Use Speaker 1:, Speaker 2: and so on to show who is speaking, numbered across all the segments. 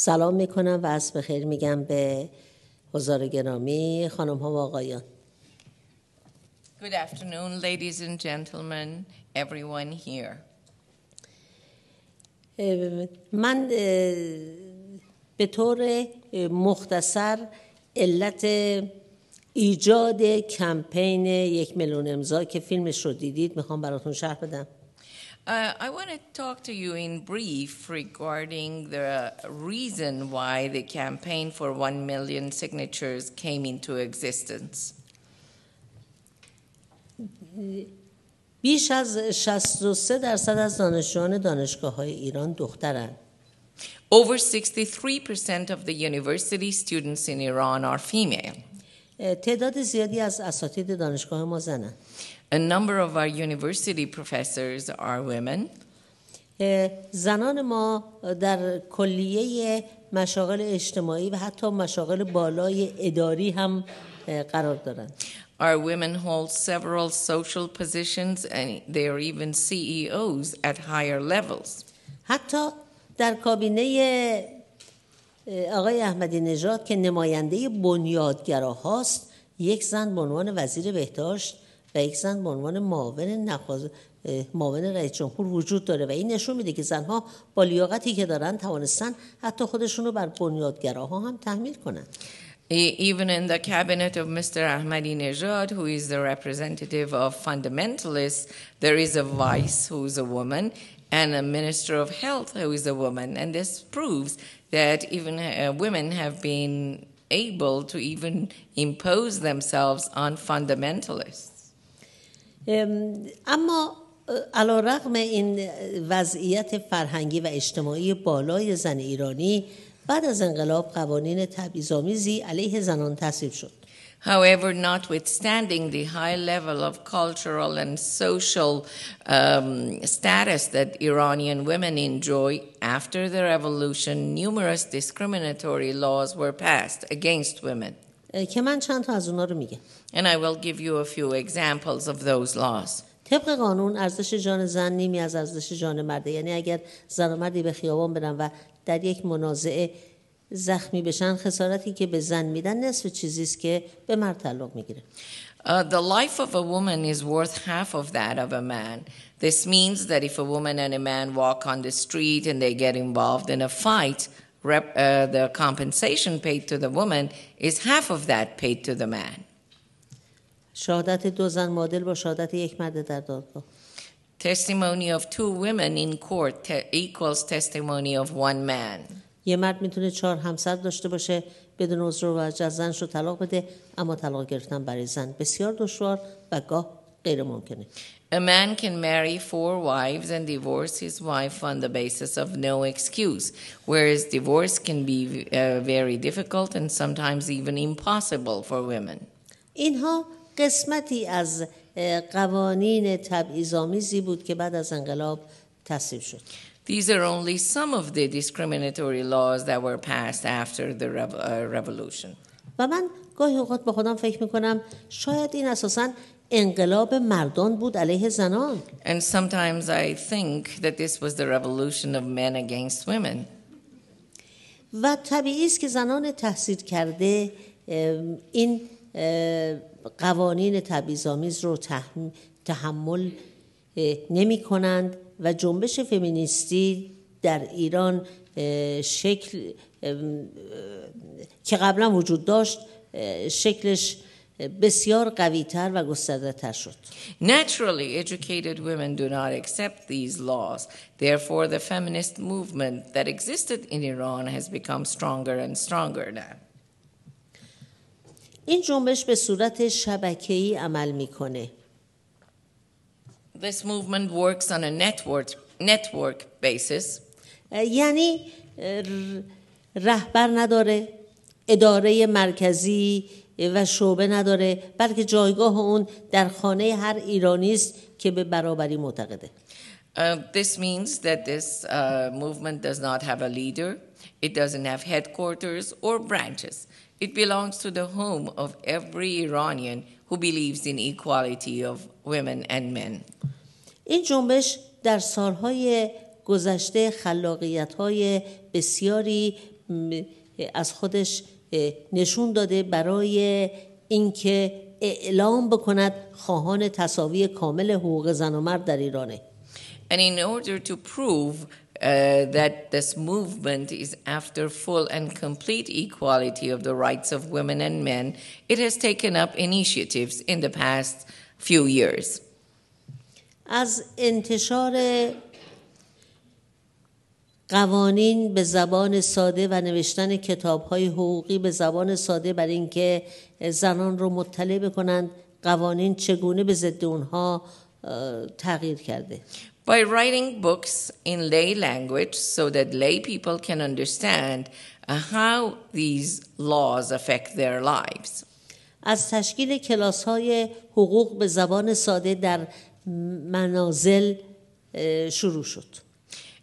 Speaker 1: سلام میکنم و از خیر میگم به حضار گرامی خانم ها و آقایان
Speaker 2: Good afternoon, ladies and gentlemen, everyone here.
Speaker 1: من به طور مختصر علت ایجاد کمپین یک میلیون امضا که فیلمش رو دیدید میخوام براتون شرح بدم.
Speaker 2: Uh, I want to talk to you in brief regarding the reason why the campaign for 1 million signatures came into existence.
Speaker 1: بیش از 63 درصد از دانشجویان دانشگاه های ایران
Speaker 2: Over 63% of the university students in Iran are female.
Speaker 1: تعداد زیادی از اساتید دانشگاه ما a number of our university professors are women. زنان ما در کلیه مشاغل اجتماعی و حتی مشاغل بالای اداری
Speaker 2: هم قرار دارند. Our women hold several social positions and they are even CEOs at higher levels. حتی
Speaker 1: در کابینه آقای احمدی نژاد که نماینده بنیادگراهاست یک زن به عنوان وزیر بهداشت و یک زن به عنوان معاون نخواز... معاون رئیس جمهور وجود داره و این نشون میده که زنها با لیاقتی که دارن توانستن حتی خودشون رو بر بنیادگراها هم تحمیل کنن even
Speaker 2: in the cabinet of Mr. Ahmadinejad, who is the representative of fundamentalists, there is a vice who is a woman and a minister of health who is a woman. And this proves that even uh, women have been able to even impose themselves on fundamentalists.
Speaker 1: اما علا رقم این وضعیت فرهنگی و اجتماعی بالای زن ایرانی بعد از انقلاب قوانین تبعیض‌آمیزی علیه زنان تصویب شد.
Speaker 2: However, notwithstanding the high level of cultural and social um, status that Iranian women enjoy after the revolution, numerous discriminatory laws were passed against women. که من چند تا از اونا رو میگم And I will give you a few examples of those laws.
Speaker 1: طبق قانون ارزش جان زن نیمی از ارزش جان مرده یعنی اگر زن و مردی به خیابان برن و در یک منازعه زخمی بشن خسارتی که به زن میدن نصف چیزی
Speaker 2: است که به مرد تعلق میگیره Uh, the life of a woman is worth half of that of a man. This means that if a woman and a man walk on the street and they get involved in a fight, rep, uh, the compensation paid to the woman is half of that paid to the man. شهادت دو زن معادل با شهادت یک مرد در دادگاه. Testimony of two women in court te- equals testimony
Speaker 1: of one man. یه مرد میتونه چهار همسر داشته باشه بدون عذر و وجه زنش رو طلاق بده اما طلاق گرفتن برای زن بسیار دشوار و
Speaker 2: گاه A man can marry four wives and divorce his wife on the basis of no excuse, whereas divorce can be uh, very difficult and sometimes even impossible for women.
Speaker 1: اینها قسمتی از قوانین
Speaker 2: تبعیض‌آمیزی بود که بعد از انقلاب تصویب شد. These are only some of the discriminatory laws that were passed after the uh, revolution.
Speaker 1: و من گاهی اوقات با خودم فکر میکنم شاید این اساسا انقلاب مردان بود علیه
Speaker 2: زنان and sometimes i think that this was the revolution of men against women
Speaker 1: و طبیعی است که زنان تحصیل کرده این قوانین تبعیض‌آمیز رو تحمل نمی کنند و جنبش فمینیستی در ایران شکل که قبلا وجود داشت
Speaker 2: شکلش بسیار قویتر و گسترده تر شد. Naturally, educated women do not accept these laws. Therefore, the feminist movement that existed in Iran has become stronger and stronger now.
Speaker 1: این جنبش به صورت شبکه‌ای عمل میکنه.
Speaker 2: This movement works on a network network basis. یعنی
Speaker 1: رهبر نداره، اداره مرکزی و شعبه نداره بلکه جایگاه اون در خانه هر ایرانی است که
Speaker 2: به برابری معتقده Uh, this means that this uh, movement does not have a leader, it doesn't have headquarters or branches. It belongs to the home of every Iranian who believes in equality of women and men.
Speaker 1: این جنبش در سالهای گذشته خلاقیت های بسیاری از خودش نشون داده برای اینکه اعلام بکند خواهان تساوی کامل حقوق
Speaker 2: زن و مرد در ایرانه And in order to prove Uh, that this movement is after full and complete equality of the rights of women and men, it has taken up initiatives in the past few years. از انتشار قوانین
Speaker 1: به زبان ساده و نوشتن کتابهای حقوقی به زبان ساده برای اینکه زنان رو مطلع بکنند قوانین چگونه به ضد اونها
Speaker 2: تغییر کرده By writing books in lay language so that lay people can understand uh, how these laws affect their lives.
Speaker 1: از تشکیل کلاس های حقوق به زبان ساده در منازل
Speaker 2: شروع شد.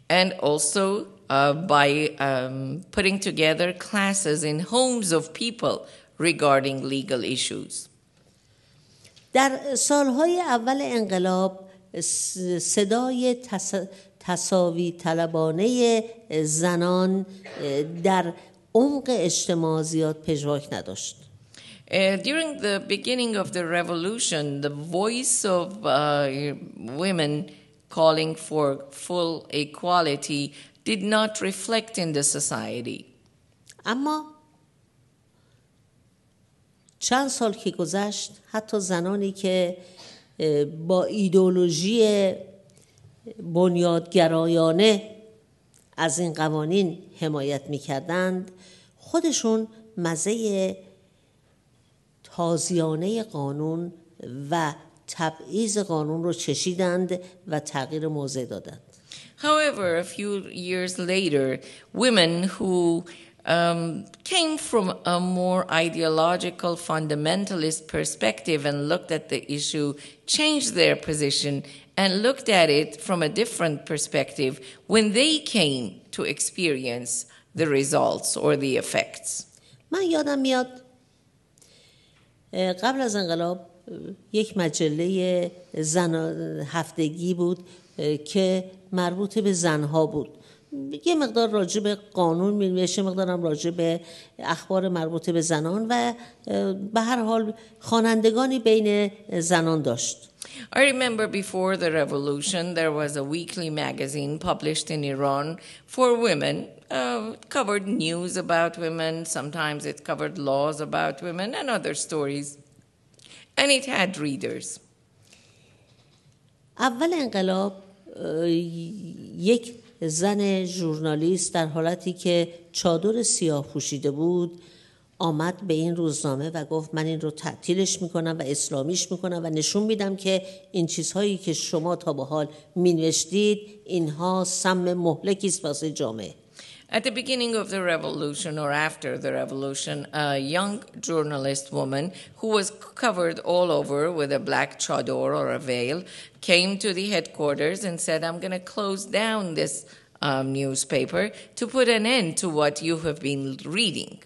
Speaker 2: and also uh, by um, putting together classes in homes of people regarding legal issues.
Speaker 1: در سالهای اول انقلاب صدای تساوی طلبانه زنان در عمق اجتماع زیاد پژواک نداشت.
Speaker 2: Uh, during the beginning of the revolution, the voice of uh, women calling for full equality did not reflect in the society. اما
Speaker 1: چند سال که گذشت حتی زنانی که با ایدولوژی بنیادگرایانه از این قوانین حمایت میکردند خودشون مزه تازیانه قانون و تبعیض قانون رو چشیدند و تغییر موضع دادند.
Speaker 2: However, a few years later, women who um, came from a more ideological, fundamentalist perspective and looked at the issue changed their position and looked at it from a different perspective when they came to experience the results or the effects.
Speaker 1: من یادم میاد قبل از انقلاب یک مجله زن هفتگی بود که مربوط به زنها بود یه مقدار راجع به قانون می نوشت مقدارم راجع به اخبار مربوط به زنان و به هر حال خوانندگانی بین زنان داشت
Speaker 2: I remember before the revolution there was a weekly magazine published in Iran for women uh, covered news about women sometimes it covered laws about women and other stories readers.
Speaker 1: اول انقلاب یک زن ژورنالیست در حالتی که چادر سیاه پوشیده بود آمد به این روزنامه و گفت من این رو تعطیلش میکنم و اسلامیش میکنم و نشون میدم که این چیزهایی که شما تا به حال مینوشتید اینها سم مهلکی است واسه جامعه
Speaker 2: At the beginning of the revolution or after the revolution, a young journalist woman who was covered all over with a black chador or a veil came to the headquarters and said, I'm going to close down this um, newspaper to put an end to what you have been reading.